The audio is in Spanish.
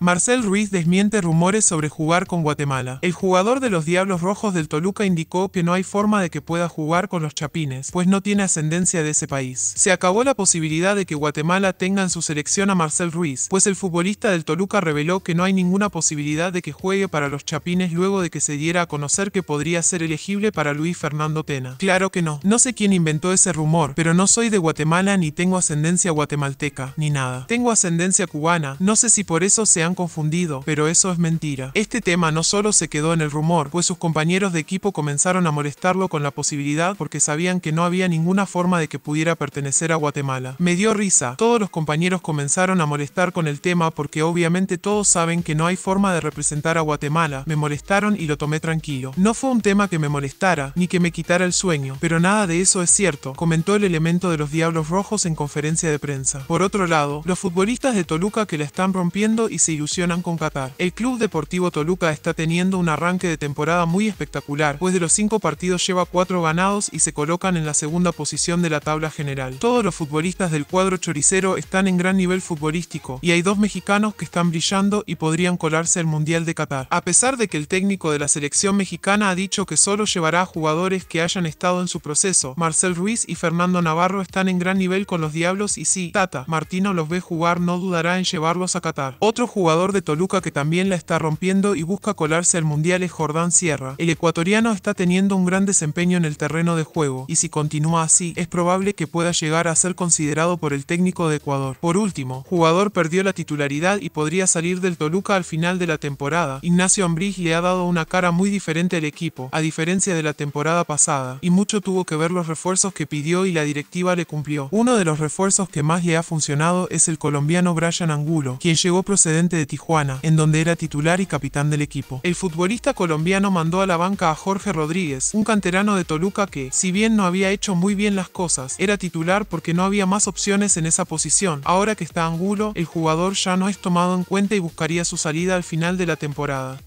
Marcel Ruiz desmiente rumores sobre jugar con Guatemala. El jugador de los Diablos Rojos del Toluca indicó que no hay forma de que pueda jugar con los Chapines, pues no tiene ascendencia de ese país. Se acabó la posibilidad de que Guatemala tenga en su selección a Marcel Ruiz, pues el futbolista del Toluca reveló que no hay ninguna posibilidad de que juegue para los Chapines luego de que se diera a conocer que podría ser elegible para Luis Fernando Tena. Claro que no. No sé quién inventó ese rumor, pero no soy de Guatemala ni tengo ascendencia guatemalteca, ni nada. Tengo ascendencia cubana, no sé si por eso se han confundido, pero eso es mentira. Este tema no solo se quedó en el rumor, pues sus compañeros de equipo comenzaron a molestarlo con la posibilidad porque sabían que no había ninguna forma de que pudiera pertenecer a Guatemala. Me dio risa, todos los compañeros comenzaron a molestar con el tema porque obviamente todos saben que no hay forma de representar a Guatemala, me molestaron y lo tomé tranquilo. No fue un tema que me molestara, ni que me quitara el sueño, pero nada de eso es cierto, comentó el elemento de los Diablos Rojos en conferencia de prensa. Por otro lado, los futbolistas de Toluca que la están rompiendo y se ilusionan con Qatar. El Club Deportivo Toluca está teniendo un arranque de temporada muy espectacular, pues de los cinco partidos lleva cuatro ganados y se colocan en la segunda posición de la tabla general. Todos los futbolistas del cuadro choricero están en gran nivel futbolístico y hay dos mexicanos que están brillando y podrían colarse al Mundial de Qatar. A pesar de que el técnico de la selección mexicana ha dicho que solo llevará a jugadores que hayan estado en su proceso, Marcel Ruiz y Fernando Navarro están en gran nivel con los Diablos y sí, Tata Martino los ve jugar no dudará en llevarlos a Qatar. Otro jugador de Toluca que también la está rompiendo y busca colarse al Mundial es Jordán Sierra. El ecuatoriano está teniendo un gran desempeño en el terreno de juego, y si continúa así, es probable que pueda llegar a ser considerado por el técnico de Ecuador. Por último, jugador perdió la titularidad y podría salir del Toluca al final de la temporada. Ignacio Ambriz le ha dado una cara muy diferente al equipo, a diferencia de la temporada pasada, y mucho tuvo que ver los refuerzos que pidió y la directiva le cumplió. Uno de los refuerzos que más le ha funcionado es el colombiano Brian Angulo, quien llegó proceder de Tijuana, en donde era titular y capitán del equipo. El futbolista colombiano mandó a la banca a Jorge Rodríguez, un canterano de Toluca que, si bien no había hecho muy bien las cosas, era titular porque no había más opciones en esa posición. Ahora que está Angulo, el jugador ya no es tomado en cuenta y buscaría su salida al final de la temporada.